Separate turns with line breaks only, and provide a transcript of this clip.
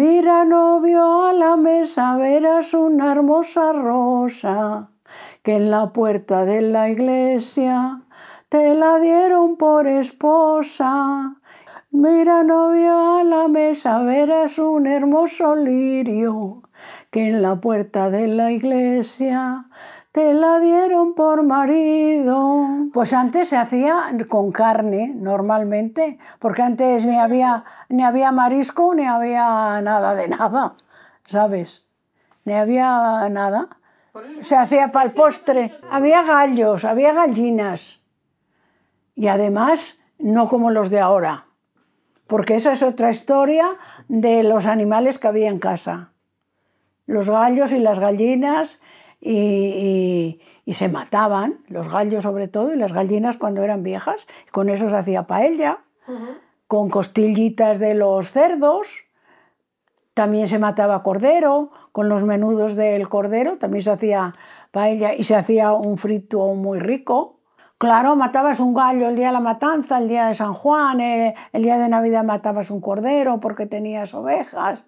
Mira, novio, a la mesa verás una hermosa rosa que en la puerta de la iglesia te la dieron por esposa Mira, novio, a la mesa verás un hermoso lirio que en la puerta de la iglesia te la dieron por marido. Pues antes se hacía con carne, normalmente, porque antes ni había, ni había marisco, ni había nada de nada, ¿sabes? Ni había nada. Se hacía para el postre. Había gallos, había gallinas. Y además, no como los de ahora porque esa es otra historia de los animales que había en casa. Los gallos y las gallinas y, se mataban, los gallos sobre todo y las gallinas cuando eran viejas, con eso se hacía paella, con costillitas de los cerdos, también se mataba cordero, con los menudos del cordero también se hacía paella y se hacía un frito muy rico. Claro, matabas un gallo el día de la matanza, el día de San Juan, eh, el, día de Navidad matabas un cordero porque tenías
ovejas.